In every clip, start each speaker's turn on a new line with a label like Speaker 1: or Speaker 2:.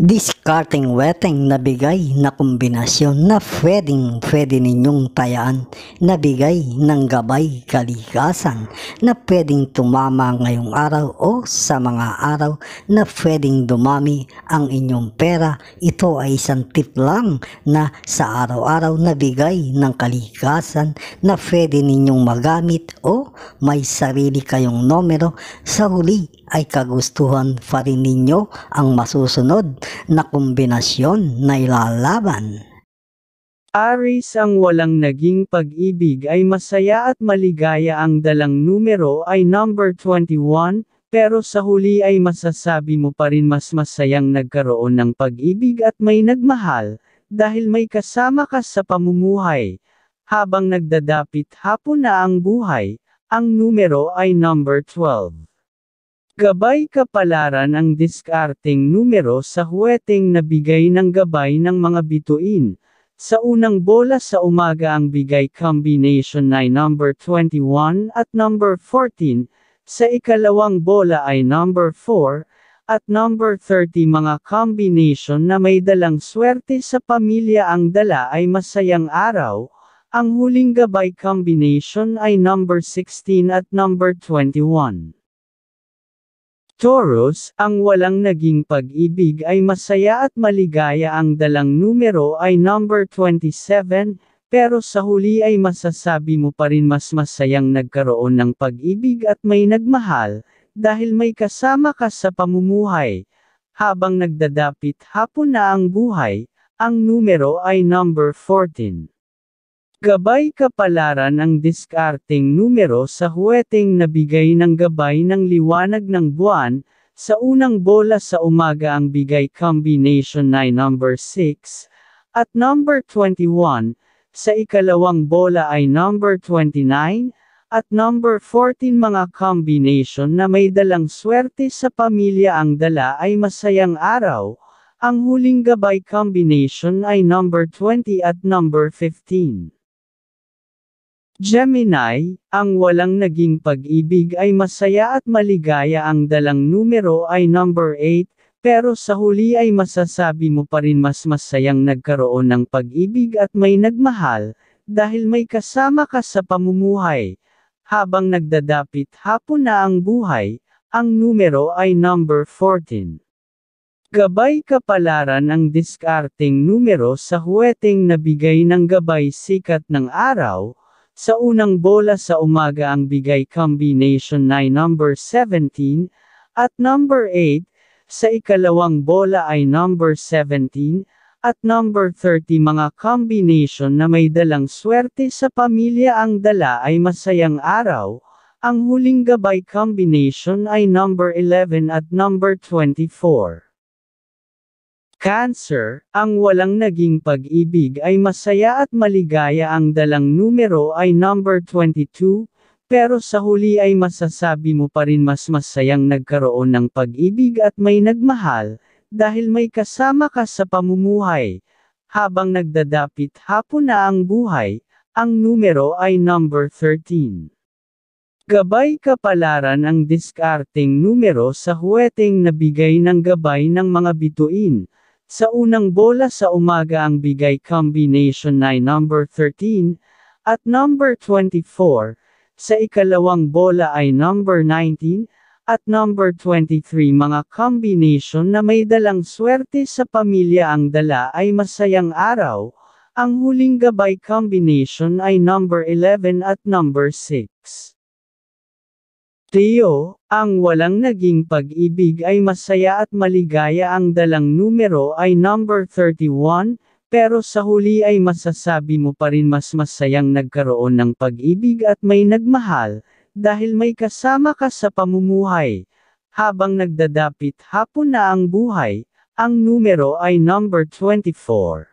Speaker 1: Discarding wetting na bigay na kombinasyon na pwedeng pwede ninyong tayaan na bigay ng gabay kalikasan na pwedeng tumama ngayong araw o sa mga araw na pwedeng dumami ang inyong pera. Ito ay isang tip lang na sa araw-araw na bigay ng kalikasan na pwede ninyong magamit o may sarili kayong numero sa huli ay kagustuhan pa rin ninyo ang masusunod na kombinasyon na ilalaban. Aries ang walang naging pag-ibig ay masaya at maligaya ang dalang numero ay number 21, pero sa huli ay masasabi mo pa rin mas masayang nagkaroon ng pag-ibig at may nagmahal, dahil may kasama ka sa pamumuhay. Habang nagdadapit hapon na ang buhay, ang numero ay number 12. Gabay kapalaran ang diskarteng numero sa huweteng nabigay ng gabay ng mga bituin. Sa unang bola sa umaga ang bigay combination ay number 21 at number 14, sa ikalawang bola ay number 4, at number 30 mga combination na may dalang swerte sa pamilya ang dala ay masayang araw, ang huling gabay combination ay number 16 at number 21. Taurus, ang walang naging pag-ibig ay masaya at maligaya ang dalang numero ay number 27, pero sa huli ay masasabi mo pa rin mas masayang nagkaroon ng pag-ibig at may nagmahal, dahil may kasama ka sa pamumuhay. Habang nagdadapit hapon na ang buhay, ang numero ay number 14. Gabay kapalaran ang diskarteng numero sa huweteng nabigay ng gabay ng liwanag ng buwan, sa unang bola sa umaga ang bigay combination na number 6, at number 21, sa ikalawang bola ay number 29, at number 14 mga combination na may dalang swerte sa pamilya ang dala ay masayang araw, ang huling gabay combination ay number 20 at number 15. Gemini, ang walang naging pag-ibig ay masaya at maligaya ang dalang numero ay number 8, pero sa huli ay masasabi mo pa rin mas masayang nagkaroon ng pag-ibig at may nagmahal, dahil may kasama ka sa pamumuhay. Habang nagdadapit hapon na ang buhay, ang numero ay number 14. Gabay kapalaran ang diskarteng numero sa huweteng nabigay ng gabay sikat ng araw, sa unang bola sa umaga ang bigay combination ay number 17, at number 8, sa ikalawang bola ay number 17, at number 30 mga combination na may dalang swerte sa pamilya ang dala ay masayang araw, ang huling gabay combination ay number 11 at number 24. Cancer, ang walang naging pag-ibig ay masaya at maligaya ang dalang numero ay number 22, pero sa huli ay masasabi mo pa rin mas masayang nagkaroon ng pag-ibig at may nagmahal, dahil may kasama ka sa pamumuhay. Habang nagdadapit hapon na ang buhay, ang numero ay number 13. Gabay kapalaran ang diskarteng numero sa huweteng nabigay ng gabay ng mga bituin sa unang bola sa umaga ang bigay combination ay number 13 at number 24, sa ikalawang bola ay number 19 at number 23 mga combination na may dalang swerte sa pamilya ang dala ay masayang araw. Ang huling gabay combination ay number 11 at number 6. Teo, ang walang naging pag-ibig ay masaya at maligaya ang dalang numero ay number 31, pero sa huli ay masasabi mo pa rin mas masayang nagkaroon ng pag-ibig at may nagmahal, dahil may kasama ka sa pamumuhay. Habang nagdadapit hapon na ang buhay, ang numero ay number 24.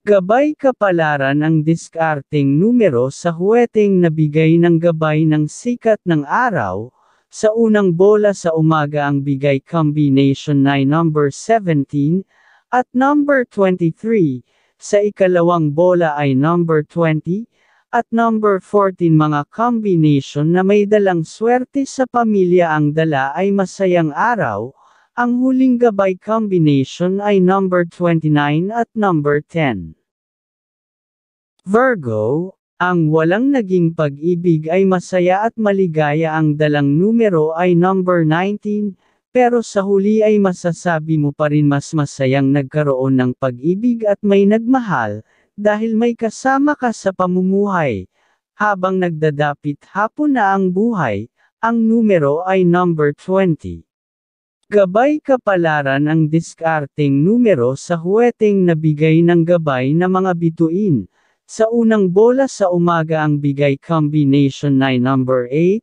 Speaker 1: Gabay kapalaran ang diskarteng numero sa huweteng nabigay ng gabay ng sikat ng araw. Sa unang bola sa umaga ang bigay combination na number 17 at number 23. Sa ikalawang bola ay number 20 at number 14 mga combination na may dalang swerte sa pamilya ang dala ay masayang araw ang huling gabay combination ay number 29 at number 10. Virgo, ang walang naging pag-ibig ay masaya at maligaya ang dalang numero ay number 19, pero sa huli ay masasabi mo pa rin mas masayang nagkaroon ng pag-ibig at may nagmahal, dahil may kasama ka sa pamumuhay. Habang nagdadapit hapon na ang buhay, ang numero ay number 20. Gabay kapalaran ang diskarteng numero sa huweteng nabigay ng gabay na mga bituin. Sa unang bola sa umaga ang bigay combination ay number 8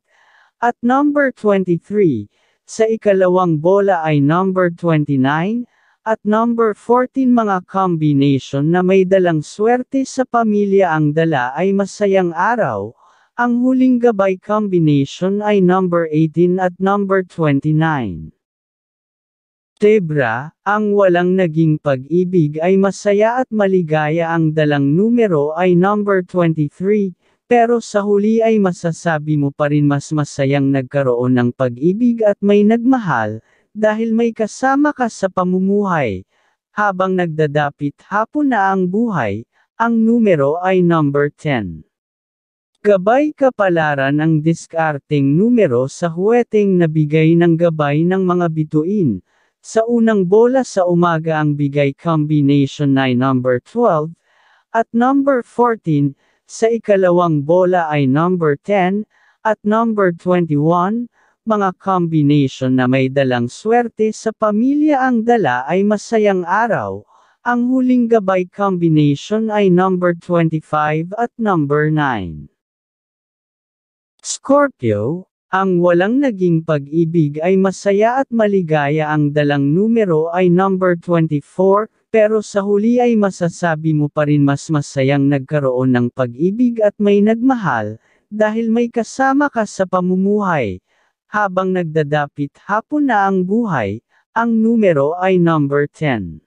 Speaker 1: at number 23. Sa ikalawang bola ay number 29 at number 14 mga combination na may dalang swerte sa pamilya ang dala ay masayang araw. Ang huling gabay combination ay number 18 at number 29. Tebra, ang walang naging pag-ibig ay masaya at maligaya ang dalang numero ay number 23, pero sa huli ay masasabi mo pa rin mas masayang nagkaroon ng pag-ibig at may nagmahal, dahil may kasama ka sa pamumuhay. Habang nagdadapit hapon na ang buhay, ang numero ay number 10. Gabay kapalaran ang diskarteng numero sa huweteng nabigay ng gabay ng mga bituin, sa unang bola sa umaga ang bigay combination ay number 12, at number 14, sa ikalawang bola ay number 10, at number 21, mga combination na may dalang swerte sa pamilya ang dala ay masayang araw. Ang huling gabay combination ay number 25 at number 9. Scorpio, ang walang naging pag-ibig ay masaya at maligaya ang dalang numero ay number 24, pero sa huli ay masasabi mo pa rin mas masayang nagkaroon ng pag-ibig at may nagmahal, dahil may kasama ka sa pamumuhay. Habang nagdadapit hapon na ang buhay, ang numero ay number 10.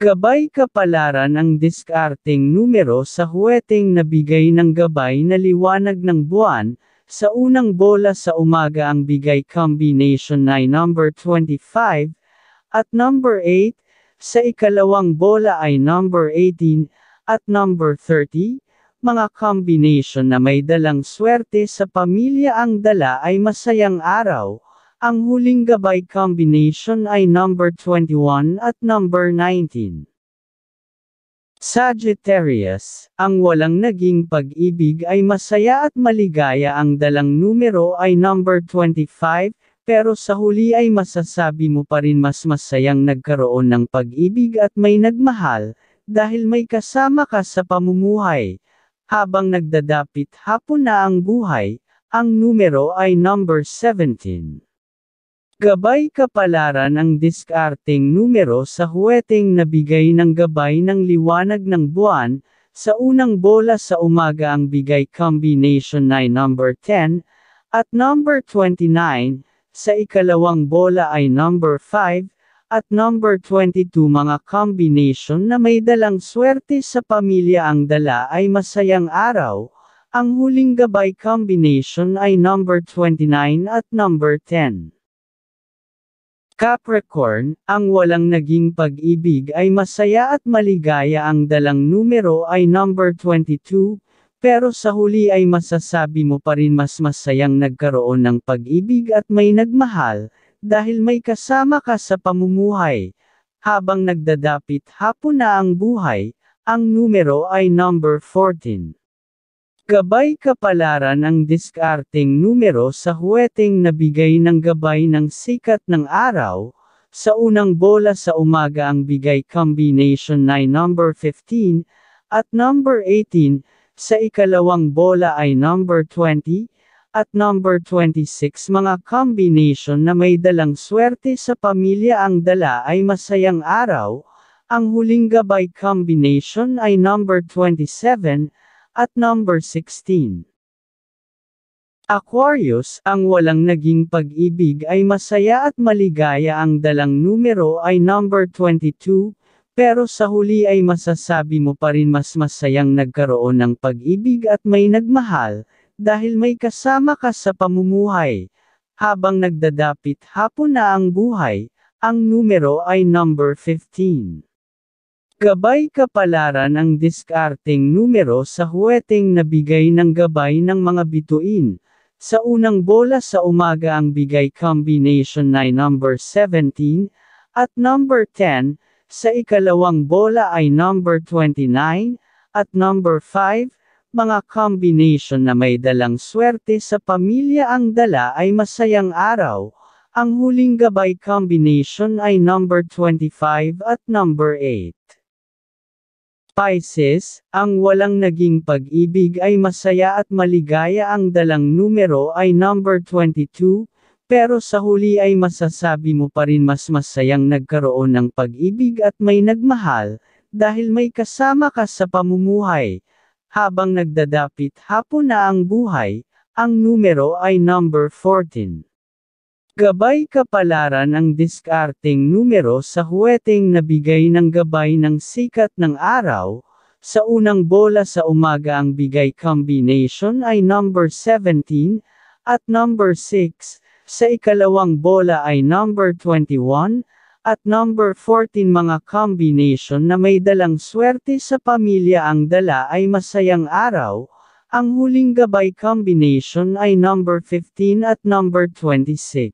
Speaker 1: Gabay kapalaran ang diskarteng numero sa huweteng nabigay ng gabay na liwanag ng buwan, sa unang bola sa umaga ang bigay combination ay number 25 at number 8, sa ikalawang bola ay number 18 at number 30, mga combination na may dalang swerte sa pamilya ang dala ay masayang araw. Ang huling gabay combination ay number 21 at number 19. Sagittarius, ang walang naging pag-ibig ay masaya at maligaya ang dalang numero ay number 25, pero sa huli ay masasabi mo pa rin mas masayang nagkaroon ng pag-ibig at may nagmahal, dahil may kasama ka sa pamumuhay. Habang nagdadapit hapon na ang buhay, ang numero ay number 17. Gabay kapalaran ang diskarteng numero sa huweteng nabigay ng gabay ng liwanag ng buwan, sa unang bola sa umaga ang bigay combination ay number 10, at number 29, sa ikalawang bola ay number 5, at number 22 mga combination na may dalang swerte sa pamilya ang dala ay masayang araw, ang huling gabay combination ay number 29 at number 10. Capricorn, ang walang naging pag-ibig ay masaya at maligaya ang dalang numero ay number 22, pero sa huli ay masasabi mo pa rin mas masayang nagkaroon ng pag-ibig at may nagmahal, dahil may kasama ka sa pamumuhay. Habang nagdadapit hapon na ang buhay, ang numero ay number 14. Gabay kapalaran ang diskarteng numero sa huweteng nabigay ng gabay ng sikat ng araw. Sa unang bola sa umaga ang bigay combination ay number 15 at number 18, sa ikalawang bola ay number 20 at number 26 mga combination na may dalang swerte sa pamilya ang dala ay masayang araw. Ang huling gabay combination ay number 27 at number 16. Aquarius, ang walang naging pag-ibig ay masaya at maligaya ang dalang numero ay number 22, pero sa huli ay masasabi mo pa rin mas masayang nagkaroon ng pag-ibig at may nagmahal, dahil may kasama ka sa pamumuhay. Habang nagdadapit hapon na ang buhay, ang numero ay number 15. Gabay kapalaran ang diskarteng numero sa huweteng nabigay ng gabay ng mga bituin. Sa unang bola sa umaga ang bigay combination na number 17 at number 10, sa ikalawang bola ay number 29 at number 5, mga combination na may dalang swerte sa pamilya ang dala ay masayang araw. Ang huling gabay combination ay number 25 at number 8. Pisces, ang walang naging pag-ibig ay masaya at maligaya ang dalang numero ay number 22, pero sa huli ay masasabi mo pa rin mas masayang nagkaroon ng pag-ibig at may nagmahal, dahil may kasama ka sa pamumuhay. Habang nagdadapit hapon na ang buhay, ang numero ay number 14. Gabay kapalaran ang diskarteng numero sa huweteng nabigay ng gabay ng sikat ng araw. Sa unang bola sa umaga ang bigay combination ay number 17 at number 6. Sa ikalawang bola ay number 21 at number 14 mga combination na may dalang swerte sa pamilya ang dala ay masayang araw ang huling gabay combination ay number 15 at number 26.